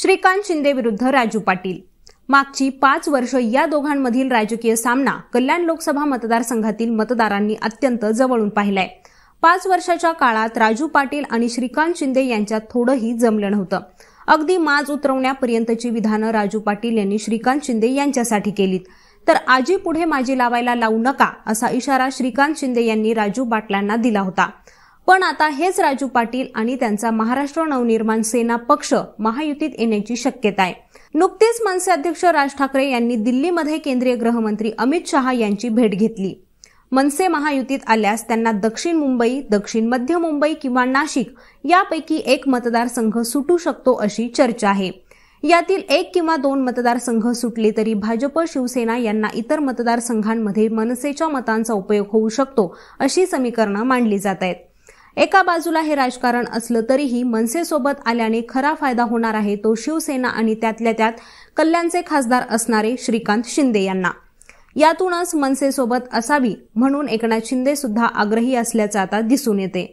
श्रीकांत शिंदे विरुद्ध राजू पाटील मागची पाच वर्ष या दोघांमधील राजकीय सामना कल्याण लोकसभा मतदारसंघातील मतदारांनी अत्यंत जवळून पाहिलाय पाच वर्षाच्या काळात राजू पाटील आणि श्रीकांत शिंदे यांच्यात थोडंही जमलं नव्हतं अगदी माज उतरवण्यापर्यंतची विधानं राजू पाटील यांनी श्रीकांत शिंदे यांच्यासाठी केलीत तर आजी पुढे माजी लावायला लावू नका असा इशारा श्रीकांत शिंदे यांनी राजू पाटलांना दिला होता पण आता हेच राजू पाटील आणि त्यांचा महाराष्ट्र नवनिर्माण सेना पक्ष महायुतीत येण्याची शक्यता आहे नुकतेच मनसे अध्यक्ष राज ठाकरे यांनी दिल्लीमध्ये केंद्रीय गृहमंत्री अमित शहा यांची भेट घेतली मनसे महायुतीत आल्यास त्यांना दक्षिण मुंबई दक्षिण मध्य मुंबई किंवा नाशिक यापैकी एक मतदारसंघ सुटू शकतो अशी चर्चा आहे यातील एक किंवा दोन मतदारसंघ सुटले तरी भाजप शिवसेना यांना इतर मतदारसंघांमध्ये मनसेच्या मतांचा उपयोग होऊ शकतो अशी समीकरणं मांडली जात आहेत एका बाजूला हे राजकारण असलं तरीही मनसेसोबत आल्याने खरा फायदा होणार आहे तो शिवसेना आणि त्यातल्या त्यात कल्याणचे खासदार असणारे श्रीकांत शिंदे यांना यातूनच मनसेसोबत असावी म्हणून एकनाथ शिंदे सुद्धा आग्रही असल्याचं आता दिसून येते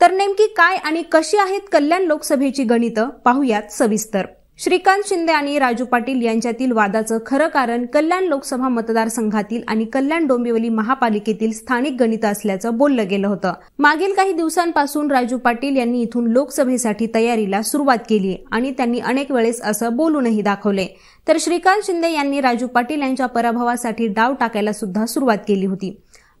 तर नेमकी काय आणि कशी आहेत कल्याण लोकसभेची गणितं पाहूयात सविस्तर श्रीकांत शिंदे आणि राजू पाटील यांच्यातील वादाचं खरं कारण कल्याण लोकसभा मतदारसंघातील आणि कल्याण डोंबिवली महापालिकेतील स्थानिक गणित असल्याचं बोललं गेलं होतं मागील काही दिवसांपासून राजू पाटील यांनी इथून लोकसभेसाठी तयारीला सुरुवात केली आणि त्यांनी अनेक वेळेस असं बोलूनही दाखवले तर श्रीकांत शिंदे यांनी राजू पाटील यांच्या पराभवासाठी डाव टाकायला सुद्धा सुरुवात केली होती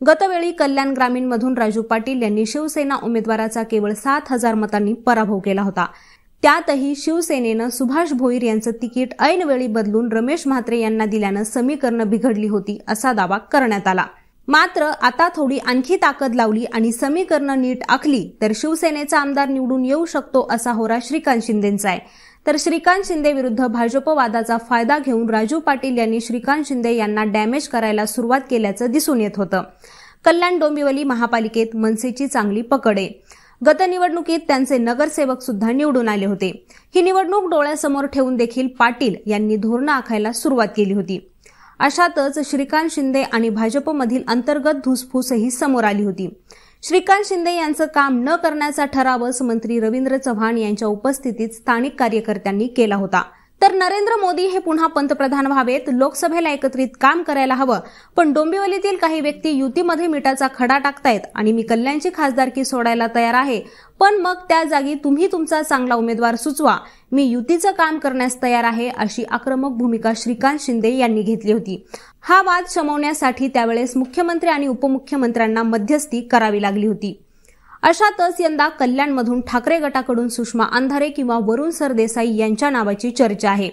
गतवेळी कल्याण ग्रामीणमधून राजू पाटील यांनी शिवसेना उमेदवाराचा केवळ सात हजार मतांनी पराभव केला होता त्यातही शिवसेनेनं सुभाष भोईर यांचं तिकीट ऐनवेळी बदलून रमेश म्हात्रे यांना दिल्यानं समीकरण बिघडली होती असा दावा करण्यात आला मात्र आता थोडी आणखी ताकद लावली आणि समीकरणं नीट आखली तर शिवसेनेचा आमदार निवडून येऊ शकतो असा होरा श्रीकांत शिंदेंचा आहे तर श्रीकांत शिंदे विरुद्ध भाजपवादाचा फायदा घेऊन राजू पाटील यांनी श्रीकांत शिंदे यांना डॅमेज करायला सुरुवात केल्याचं दिसून येत होतं कल्याण डोंबिवली महापालिकेत मनसेची चांगली पकड आहे गतनिवडणुकीत त्यांचे नगरसेवक सुद्धा निवडून आले होते ही निवडणूक डोळ्यासमोर ठेवून देखील पाटील यांनी धोरणं आखायला सुरुवात केली होती अशातच श्रीकांत शिंदे आणि भाजपमधील अंतर्गत धुसफूसही समोर आली होती श्रीकांत शिंदे यांचं काम न करण्याचा ठरावच मंत्री रवींद्र चव्हाण यांच्या उपस्थितीत स्थानिक कार्यकर्त्यांनी केला होता तर नरेंद्र मोदी हे पुन्हा पंतप्रधान व्हावेत लोकसभेला एकत्रित काम करायला हवं पण डोंबिवलीतील काही व्यक्ती युतीमध्ये मिठाचा खडा टाकतायत आणि मी कल्याणची खासदारकी सोडायला तयार आहे पण मग त्या जागी तुम्ही तुमचा चांगला उमेदवार सुचवा मी युतीचं काम करण्यास तयार आहे अशी आक्रमक भूमिका श्रीकांत शिंदे यांनी घेतली होती हा वाद शमवण्यासाठी त्यावेळेस मुख्यमंत्री आणि उपमुख्यमंत्र्यांना मध्यस्थी करावी लागली होती अशातच यंदा कल्याणमधून ठाकरे गटाकडून सुषमा अंधारे किंवा वरुण सरदेसाई यांच्या नावाची चर्चा आहे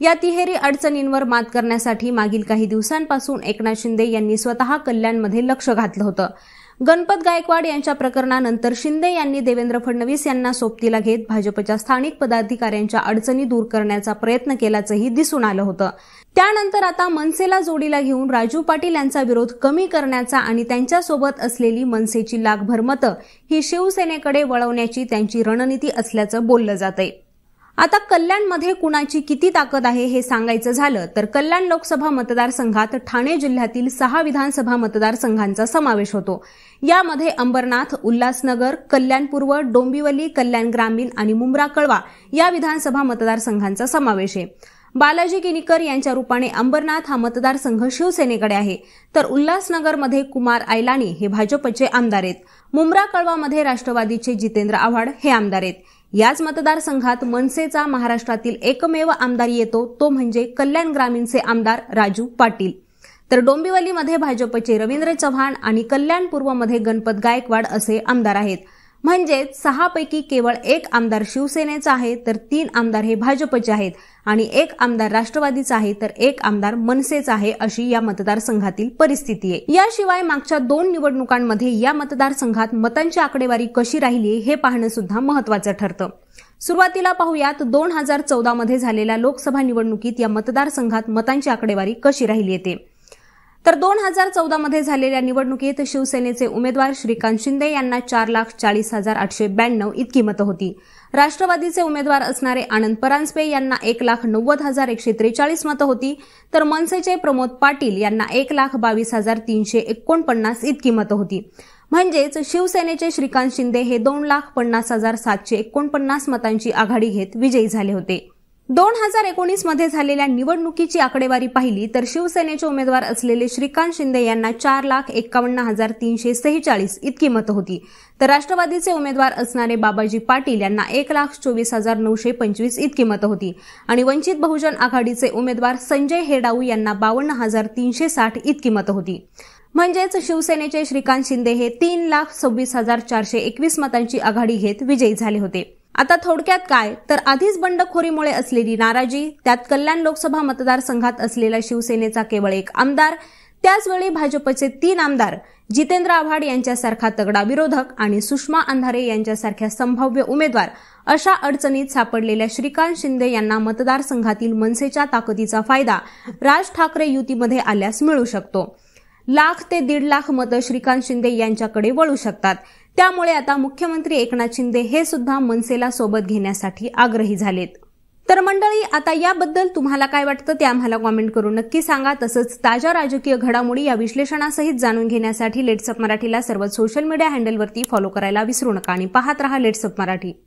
या तिहेरी अडचणींवर मात करण्यासाठी मागील काही दिवसांपासून एकनाथ शिंदे यांनी स्वतः कल्याणमध्ये लक्ष घातलं होतं गणपत गायकवाड यांच्या प्रकरणानंतर शिंदे यांनी देवेंद्र फडणवीस यांना सोबतीला घेत भाजपच्या स्थानिक पदाधिकाऱ्यांच्या अडचणी दूर करण्याचा प्रयत्न केल्याचंही दिसून आलं होतं त्यानंतर आता मनसेला जोडीला घेऊन राजू पाटील यांचा विरोध कमी करण्याचा आणि त्यांच्यासोबत असलेली मनसेची लागभर मतं ही शिवसेनेकडे वळवण्याची त्यांची रणनीती असल्याचं बोललं जातं आता कल्याणमध्ये कुणाची किती ताकद आहे हे सांगायचं झालं तर कल्याण लोकसभा मतदारसंघात ठाणे जिल्ह्यातील सहा विधानसभा मतदारसंघांचा समावेश होतो यामध्ये अंबरनाथ उल्हासनगर कल्याण पूर्व डोंबिवली कल्याण ग्रामीण आणि मुंब्रा कळवा या विधानसभा मतदारसंघांचा समावेश आहे बालाजी किनीकर यांच्या रूपाने अंबरनाथ हा मतदारसंघ शिवसेनेकडे आहे तर उल्हासनगरमध्ये कुमार आयलानी हे भाजपचे आमदार आहेत मुंब्रा कळवामध्ये राष्ट्रवादीचे जितेंद्र आव्हाड हे आमदार आहेत याच मतदारसंघात मनसेचा महाराष्ट्रातील एकमेव आमदार येतो तो म्हणजे कल्याण ग्रामीणचे आमदार राजू पाटील तर डोंबिवलीमध्ये भाजपचे रवींद्र चव्हाण आणि कल्याण पूर्वमध्ये गणपत गायकवाड असे आमदार आहेत म्हणजेच सहापैकी केवळ एक आमदार शिवसेनेचा आहे तर तीन आमदार हे भाजपचे आहेत आणि एक आमदार राष्ट्रवादीचा आहे तर एक आमदार मनसेचा आहे अशी या मतदारसंघातील परिस्थिती आहे याशिवाय मागच्या दोन निवडणुकांमध्ये या मतदारसंघात मतांची आकडेवारी कशी राहिली हे पाहणं सुद्धा महत्वाचं ठरतं सुरुवातीला पाहूयात दोन हजार चौदामध्ये झालेल्या लोकसभा निवडणुकीत या मतदारसंघात मतांची आकडेवारी कशी राहिली येते तर दोन हजार चौदामध्ये झालेल्या निवडणुकीत शिवसेनेचे उमेदवार श्रीकांत शिंदे यांना चार लाख चाळीस हजार आठशे ब्याण्णव इतकी मतं होती राष्ट्रवादीचे उमेदवार असणारे आनंद परांजपे यांना एक लाख नव्वद हजार एकशे त्रेचाळीस मतं होती तर मनसेचे प्रमोद पाटील यांना एक लाख बावीस हजार तीनशे एकोणपन्नास इतकी मतं होती म्हणजेच शिवसेनेचे श्रीकांत शिंदे हे दोन लाख पन्नास हजार सातशे एकोणपन्नास मतांची आघाडी घेत विजयी झाले होते दोन हजार एकोणीस मध्ये झालेल्या निवडणुकीची आकडेवारी पाहिली तर शिवसेनेचे उमेदवार असलेले श्रीकांत शिंदे यांना चार लाख एक्कावन्न हजार तीनशे सेहेचाळीस इतकी मतं होती तर राष्ट्रवादीचे उमेदवार असणारे बाबाजी पाटील यांना एक लाख चोवीस हजार नऊशे पंचवीस इतकी मतं होती आणि वंचित बहुजन आघाडीचे उमेदवार संजय हेडाऊ यांना बावन्न हजार तीनशे साठ इतकी मतं होती म्हणजेच शिवसेनेचे श्रीकांत शिंदे हे तीन लाख सव्वीस हजार चारशे एकवीस मतांची आघाडी घेत विजयी झाले होते आता थोडक्यात काय तर आधीच बंडखोरीमुळे असलेली नाराजी त्यात कल्याण लोकसभा मतदारसंघात असलेला शिवसेनेचा केवळ एक आमदार त्याचवेळी भाजपचे तीन आमदार जितेंद्र आव्हाड यांच्यासारखा तगडा विरोधक आणि सुषमा अंधारे यांच्यासारख्या संभाव्य उमेदवार अशा अडचणीत सापडलेल्या श्रीकांत शिंदे यांना मतदारसंघातील मनसेच्या ताकदीचा फायदा राज ठाकरे युतीमध्ये आल्यास मिळू शकतो लाख ते दीड लाख मतं श्रीकांत शिंदे यांच्याकडे वळू शकतात त्यामुळे आता मुख्यमंत्री एकनाथ शिंदे हे सुद्धा मनसेला सोबत घेण्यासाठी आग्रही झालेत तर मंडळी आता याबद्दल तुम्हाला काय वाटतं ते आम्हाला कॉमेंट करून नक्की सांगा तसंच ताज्या राजकीय घडामोडी या विश्लेषणासहित जाणून घेण्यासाठी लेट्सअप मराठीला सर्व सोशल मीडिया हँडलवरती फॉलो करायला विसरू नका आणि पाहत रहा लेट्सअप मराठी